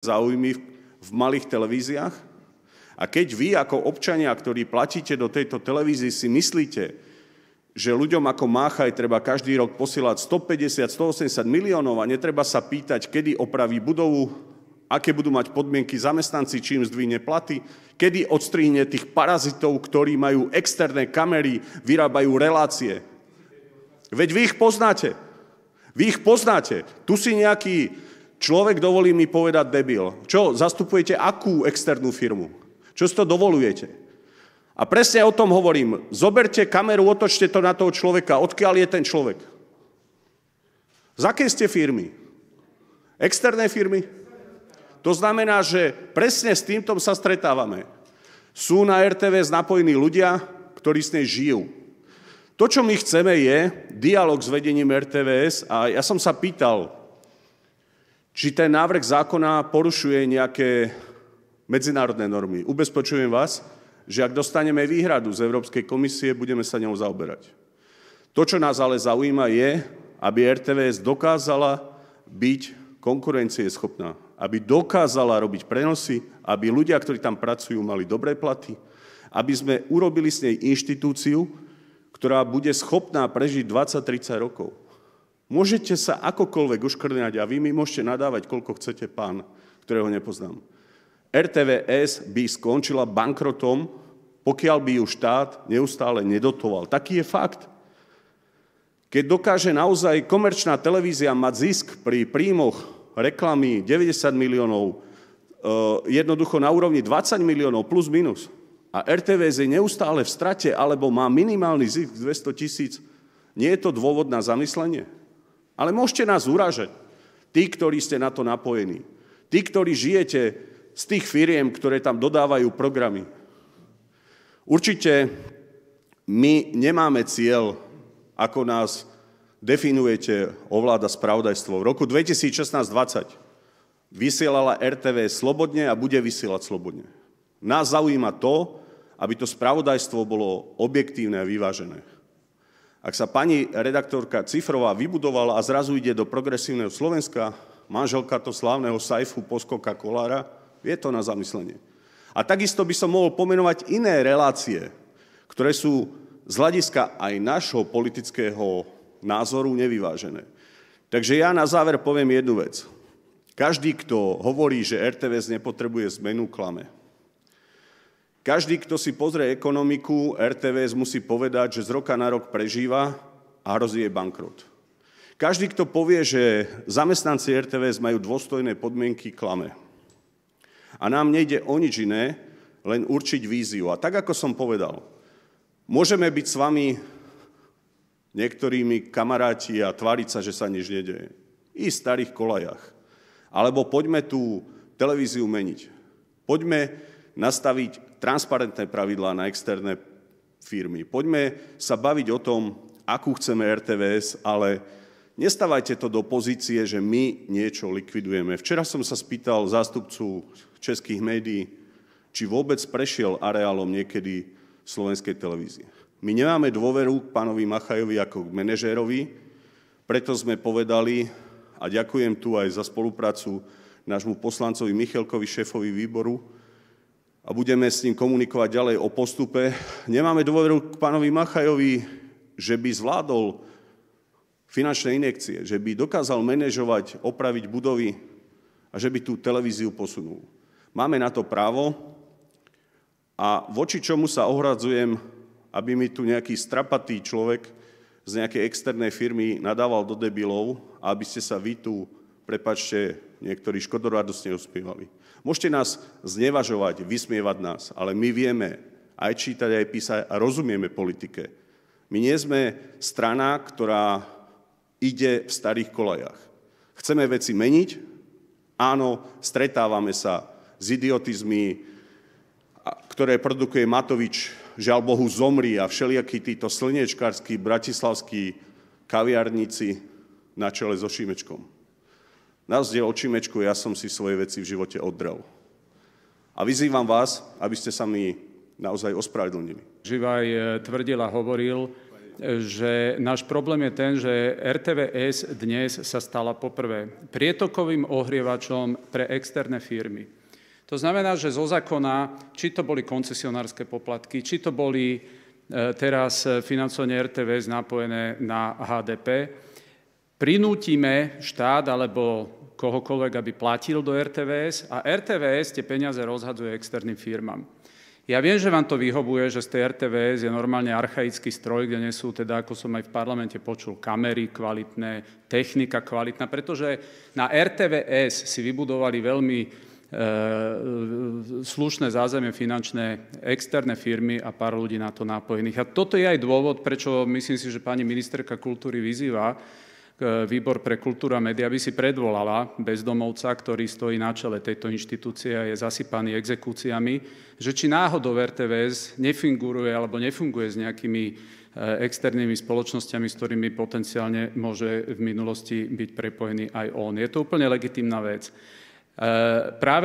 záujmy v malých televíziách. A keď vy ako občania, ktorí platíte do tejto televízii, si myslíte, že ľuďom ako Máchaj treba každý rok posielať 150, 180 miliónov a netreba sa pýtať, kedy opraví budovu, aké budú mať podmienky zamestnanci, čím zdvihne platy, kedy odstrihne tých parazitov, ktorí majú externé kamery, vyrábajú relácie. Veď vy ich poznáte. Vy ich poznáte. Tu si nejaký Človek dovolí mi povedať debil. Čo, zastupujete akú externú firmu? Čo si to dovolujete? A presne o tom hovorím. Zoberte kameru, otočte to na toho človeka. Odkiaľ je ten človek? Z aké ste firmy? Externé firmy? To znamená, že presne s týmto sa stretávame. Sú na RTV napojení ľudia, ktorí s nej žijú. To, čo my chceme, je dialog s vedením RTVS a ja som sa pýtal či ten návrh zákona porušuje nejaké medzinárodné normy. Ubezpečujem vás, že ak dostaneme výhradu z Európskej komisie, budeme sa ňou zaoberať. To, čo nás ale zaujíma, je, aby RTVS dokázala byť konkurencieschopná, aby dokázala robiť prenosy, aby ľudia, ktorí tam pracujú, mali dobré platy, aby sme urobili s nej inštitúciu, ktorá bude schopná prežiť 20-30 rokov. Môžete sa akokoľvek uškrňať a vy mi môžete nadávať, koľko chcete pán, ktorého nepoznám. RTVS by skončila bankrotom, pokiaľ by ju štát neustále nedotoval. Taký je fakt. Keď dokáže naozaj komerčná televízia mať zisk pri príjmoch reklamy 90 miliónov, eh, jednoducho na úrovni 20 miliónov plus minus, a RTVS je neustále v strate alebo má minimálny zisk 200 tisíc, nie je to dôvod na zamyslenie? Ale môžete nás uražať, tí, ktorí ste na to napojení. Tí, ktorí žijete z tých firiem, ktoré tam dodávajú programy. Určite my nemáme cieľ, ako nás definujete ovláda spravodajstvo. V roku 2016 2020 vysielala RTV slobodne a bude vysielať slobodne. Nás zaujíma to, aby to spravodajstvo bolo objektívne a vyvážené. Ak sa pani redaktorka Cifrová vybudovala a zrazu ide do progresívneho Slovenska, manželka to slávneho sajfu poskoka Kolára, je to na zamyslenie. A takisto by som mohol pomenovať iné relácie, ktoré sú z hľadiska aj našho politického názoru nevyvážené. Takže ja na záver poviem jednu vec. Každý, kto hovorí, že RTVS nepotrebuje zmenu, klame. Každý, kto si pozrie ekonomiku, RTVS musí povedať, že z roka na rok prežíva a hrozí jej bankrot. Každý, kto povie, že zamestnanci RTVS majú dôstojné podmienky, klame. A nám nejde o nič iné, len určiť víziu. A tak, ako som povedal, môžeme byť s vami niektorými kamaráti a tváriť sa, že sa nič nedeje. I v starých kolajach. Alebo poďme tú televíziu meniť. Poďme nastaviť transparentné pravidlá na externé firmy. Poďme sa baviť o tom, akú chceme RTVS, ale nestávajte to do pozície, že my niečo likvidujeme. Včera som sa spýtal zástupcu českých médií, či vôbec prešiel areálom niekedy slovenskej televízie. My nemáme dôveru k pánovi Machajovi ako k menežérovi, preto sme povedali, a ďakujem tu aj za spoluprácu nášmu poslancovi Michielkovi šéfovi výboru, a budeme s ním komunikovať ďalej o postupe. Nemáme dôveru k pánovi Machajovi, že by zvládol finančné inekcie, že by dokázal manažovať, opraviť budovy a že by tú televíziu posunul. Máme na to právo a voči čomu sa ohradzujem, aby mi tu nejaký strapatý človek z nejakej externej firmy nadával do debilov aby ste sa vy tu, prepačte, niektorí škodoradosne uspievali. Môžete nás znevažovať, vysmievať nás, ale my vieme aj čítať, aj písať a rozumieme politike. My nie sme strana, ktorá ide v starých kolajach. Chceme veci meniť? Áno, stretávame sa s idiotizmi, ktoré produkuje Matovič, žiaľ Bohu zomri a všelijakí títo slniečkarskí, bratislavskí kaviarníci na čele so Šimečkom. Na rozdiel od Čimečku, ja som si svoje veci v živote oddrel. A vyzývam vás, aby ste sa mi naozaj ospravedlnili. Živaj eh, tvrdil a hovoril, že náš problém je ten, že RTVS dnes sa stala poprvé prietokovým ohrievačom pre externé firmy. To znamená, že zo zákona, či to boli koncesionárske poplatky, či to boli eh, teraz eh, financovanie RTVS napojené na HDP, prinútime štát alebo kohokoľvek, aby platil do RTVS a RTVS tie peniaze rozhadzuje externým firmám. Ja viem, že vám to vyhovuje, že z tej RTVS je normálne archaický stroj, kde nie sú, teda, ako som aj v parlamente počul, kamery kvalitné, technika kvalitná, pretože na RTVS si vybudovali veľmi e, slušné zázemie finančné externé firmy a pár ľudí na to nápojených. A toto je aj dôvod, prečo myslím si, že pani ministerka kultúry vyzýva, E, výbor pre kultúru a média by si predvolala bezdomovca, ktorý stojí na čele tejto inštitúcie a je zasypaný exekúciami, že či náhodou RTVS nefinguruje alebo nefunguje s nejakými e, externými spoločnosťami, s ktorými potenciálne môže v minulosti byť prepojený aj on. Je to úplne legitimná vec. E, práve